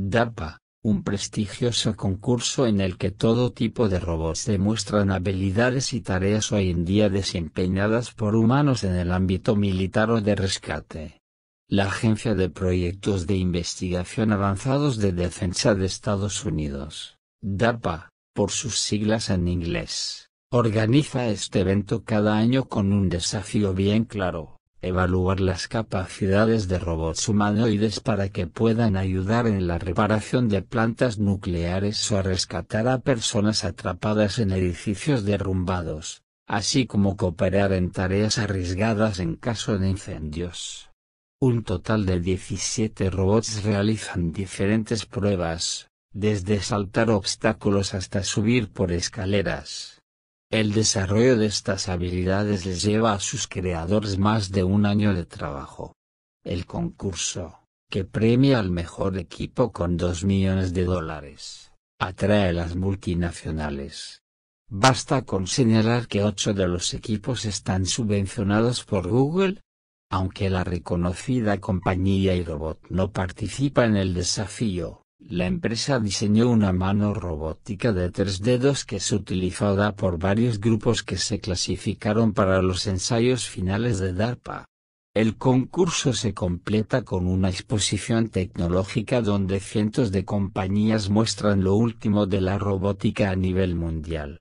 DARPA, un prestigioso concurso en el que todo tipo de robots demuestran habilidades y tareas hoy en día desempeñadas por humanos en el ámbito militar o de rescate. La Agencia de Proyectos de Investigación Avanzados de Defensa de Estados Unidos, DARPA, por sus siglas en inglés, organiza este evento cada año con un desafío bien claro evaluar las capacidades de robots humanoides para que puedan ayudar en la reparación de plantas nucleares o a rescatar a personas atrapadas en edificios derrumbados, así como cooperar en tareas arriesgadas en caso de incendios. Un total de 17 robots realizan diferentes pruebas, desde saltar obstáculos hasta subir por escaleras. El desarrollo de estas habilidades les lleva a sus creadores más de un año de trabajo. El concurso, que premia al mejor equipo con 2 millones de dólares, atrae a las multinacionales. Basta con señalar que ocho de los equipos están subvencionados por Google. Aunque la reconocida compañía robot no participa en el desafío, la empresa diseñó una mano robótica de tres dedos que es utilizada por varios grupos que se clasificaron para los ensayos finales de DARPA. El concurso se completa con una exposición tecnológica donde cientos de compañías muestran lo último de la robótica a nivel mundial.